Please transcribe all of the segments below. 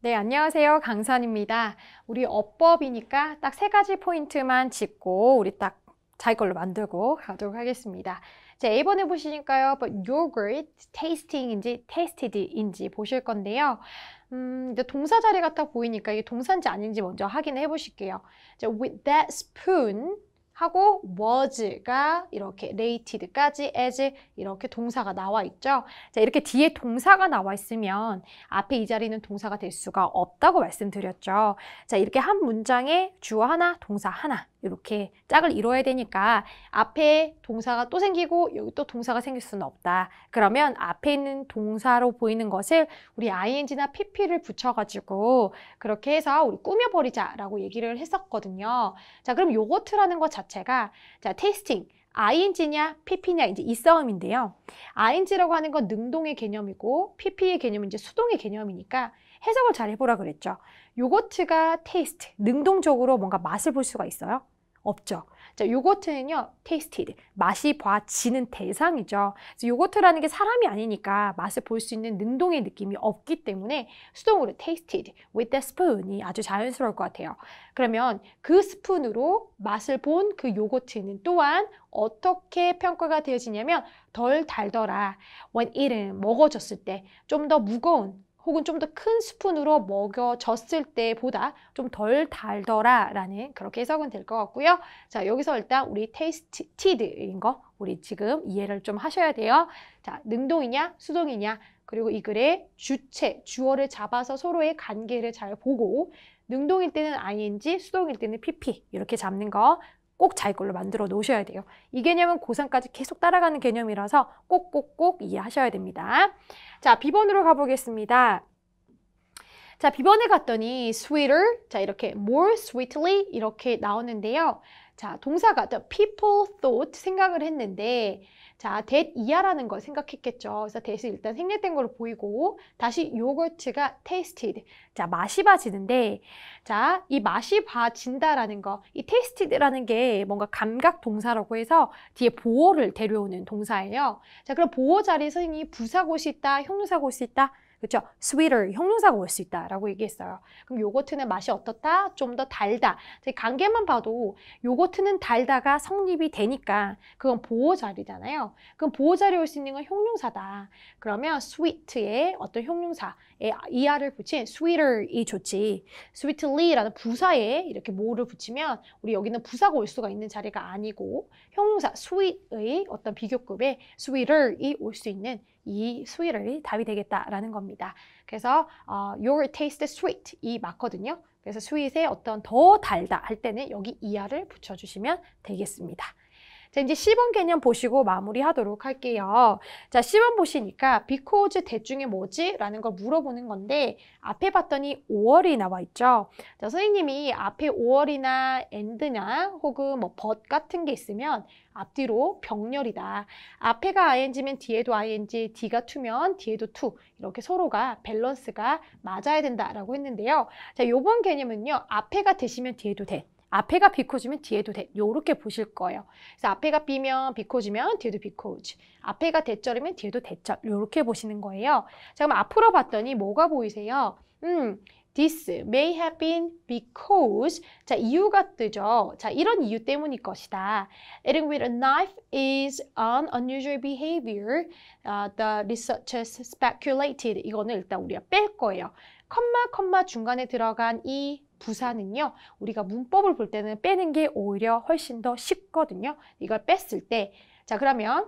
네, 안녕하세요. 강산입니다. 우리 어법이니까 딱 세 가지 포인트만 짚고 우리 딱 자기 걸로 만들고 가도록 하겠습니다. 자, A번에 보시니까요. 뭐 yogurt, tasting인지 tasted인지 보실 건데요. 음, 이제 동사 자리 같아 보이니까 이게 동사인지 아닌지 먼저 확인해 보실게요. 자, with that spoon 하고 was가 이렇게 rated까지 as 이렇게 동사가 나와 있죠. 자, 이렇게 뒤에 동사가 나와 있으면 앞에 이 자리는 동사가 될 수가 없다고 말씀드렸죠. 자, 이렇게 한 문장에 주어 하나, 동사 하나 이렇게 짝을 이뤄야 되니까 앞에 동사가 또 생기고 여기 또 동사가 생길 수는 없다. 그러면 앞에 있는 동사로 보이는 것을 우리 ing나 pp를 붙여가지고 그렇게 해서 우리 꾸며버리자라고 얘기를 했었거든요. 자, 그럼 요거트라는 것 자체가 자, 테이스팅. ing냐 pp냐 이제 이 싸움인데요. ing라고 하는 건 능동의 개념이고 pp의 개념은 이제 수동의 개념이니까 해석을 잘 해보라 그랬죠. 요거트가 테이스트, 능동적으로 뭔가 맛을 볼 수가 있어요? 없죠. 자, 요거트는요, 테이스티드, 맛이 봐지는 대상이죠. 요거트라는 게 사람이 아니니까 맛을 볼 수 있는 능동의 느낌이 없기 때문에 수동으로 테이스티드, with the spoon이 아주 자연스러울 것 같아요. 그러면 그 스푼으로 맛을 본 그 요거트는 또한 어떻게 평가가 되어지냐면 덜 달더라. when eaten, 먹어졌을 때 좀 더 무거운 혹은 좀 더 큰 스푼으로 먹여졌을 때보다 좀 덜 달더라라는 그렇게 해석은 될 것 같고요. 자, 여기서 일단 우리 테이스티드인 거 우리 지금 이해를 좀 하셔야 돼요. 자, 능동이냐 수동이냐 그리고 이 글의 주체, 주어를 잡아서 서로의 관계를 잘 보고 능동일 때는 ing, 수동일 때는 pp 이렇게 잡는 거꼭 자기 걸로 만들어 놓으셔야 돼요. 이 개념은 고3까지 계속 따라가는 개념이라서 꼭꼭꼭 이해하셔야 됩니다. 자, 비번으로 가보겠습니다. 자, 비번에 갔더니 sweeter, 자, 이렇게 more sweetly 이렇게 나오는데요. 자, 동사가 people thought 생각을 했는데 자, that 이하라는 걸 생각했겠죠. 그래서 that이 일단 생략된 걸로 보이고 다시 요거트가 tasted. 자, 맛이 봐지는데 자, 이 맛이 봐진다라는 거, 이 tasted라는 게 뭔가 감각 동사라고 해서 뒤에 보호를 데려오는 동사예요. 자, 그럼 보호 자리에 선생님이 부사고시 있다, 형용사고시 있다, 그렇죠? sweeter 형용사가 올 수 있다라고 얘기했어요. 그럼 요거트는 맛이 어떻다? 좀 더 달다. 관계만 봐도 요거트는 달다가 성립이 되니까 그건 보호자리잖아요. 그럼 보호자리 올수 있는 건 형용사다. 그러면 sweet의 어떤 형용사에 이하를 붙인 sweeter이 좋지. sweetly라는 부사에 이렇게 뭐를 붙이면 우리 여기는 부사가 올 수가 있는 자리가 아니고 형용사 sweet의 어떤 비교급에 sweeter이 올 수 있는 이 s w e e t 이 답이 되겠다라는 겁니다. 그래서 어, your taste sweet 이 맞거든요. 그래서 sweet에 어떤 더 달다 할 때는 여기 이하를 붙여주시면 되겠습니다. 자, 이제 10번 개념 보시고 마무리하도록 할게요. 자, 10번 보시니까 비코즈 대중에 뭐지? 라는 걸 물어보는 건데 앞에 봤더니 5월이 나와 있죠. 자, 선생님이 앞에 5월이나 엔드나 혹은 뭐 but 같은 게 있으면 앞뒤로 병렬이다. 앞에가 ing면 뒤에도 ing, d가 투면 뒤에도 투. 이렇게 서로가 밸런스가 맞아야 된다라고 했는데요. 자, 요번 개념은요. 앞에가 되시면 뒤에도 돼. 앞에가 비코즈면 뒤에도 대, 요렇게 보실 거예요. 그래서 앞에가 B면 비코즈면 뒤에도 비코즈, 앞에가 대절이면 뒤에도 대절 요렇게 보시는 거예요. 자, 그럼 앞으로 봤더니 뭐가 보이세요? 음, This may have been because 자 이유가 뜨죠. 자 이런 이유 때문일 것이다. Eating with a knife is an unusual behavior. Uh, the researchers speculated. 이거는 일단 우리가 뺄 거예요. 컴마 컴마 중간에 들어간 이 부사는요. 우리가 문법을 볼 때는 빼는 게 오히려 훨씬 더 쉽거든요. 이걸 뺐을 때 자 그러면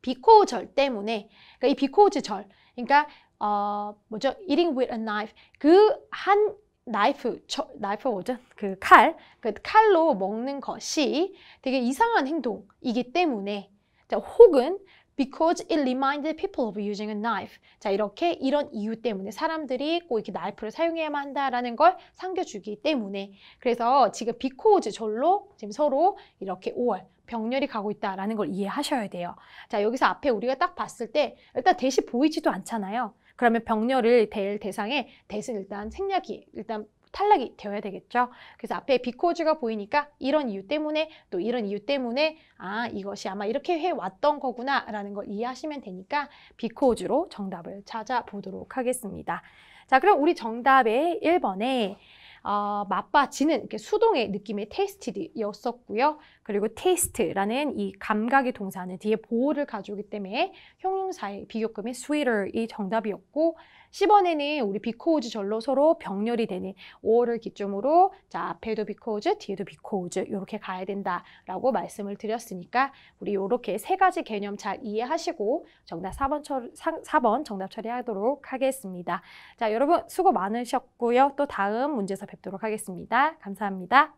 비코절 때문에 그러니까 이 비코절 그러니까 어 뭐죠? eating with a knife 그한 나이프, 저, 나이프 뭐죠? 그 칼, 그 칼로 먹는 것이 되게 이상한 행동이기 때문에 자, 혹은 Because it reminded people of using a knife. 자, 이렇게 이런 이유 때문에 사람들이 꼭 이렇게 k n i 를 사용해야만 한다라는 걸 상겨주기 때문에 그래서 지금 because 절로 지금 서로 이렇게 5월 병렬이 가고 있다라는 걸 이해하셔야 돼요. 자, 여기서 앞에 우리가 딱 봤을 때 일단 대시 보이지도 않잖아요. 그러면 병렬을 될 대상에 대신 일단 생략이 일단 탈락이 되어야 되겠죠. 그래서 앞에 비코즈가 보이니까 이런 이유 때문에 또 이런 이유 때문에 아 이것이 아마 이렇게 해왔던 거구나 라는 걸 이해하시면 되니까 비코즈로 정답을 찾아보도록 하겠습니다. 자 그럼 우리 정답의 1번에 어, 맛봐지는 이렇게 수동의 느낌의 테이스티드였었고요. 그리고 테이스트라는 이 감각의 동사는 뒤에 보호를 가져오기 때문에 형용사의 비교급의 sweeter이 정답이었고 10번에는 우리 비코우즈 절로 서로 병렬이 되는 5어를 기점으로 자 앞에도 비코우즈 뒤에도 비코우즈 이렇게 가야 된다라고 말씀을 드렸으니까 우리 이렇게 세 가지 개념 잘 이해하시고 정답 4번, 처, 4번 정답 처리하도록 하겠습니다. 자 여러분 수고 많으셨고요. 또 다음 문제에서 뵙도록 하겠습니다. 감사합니다.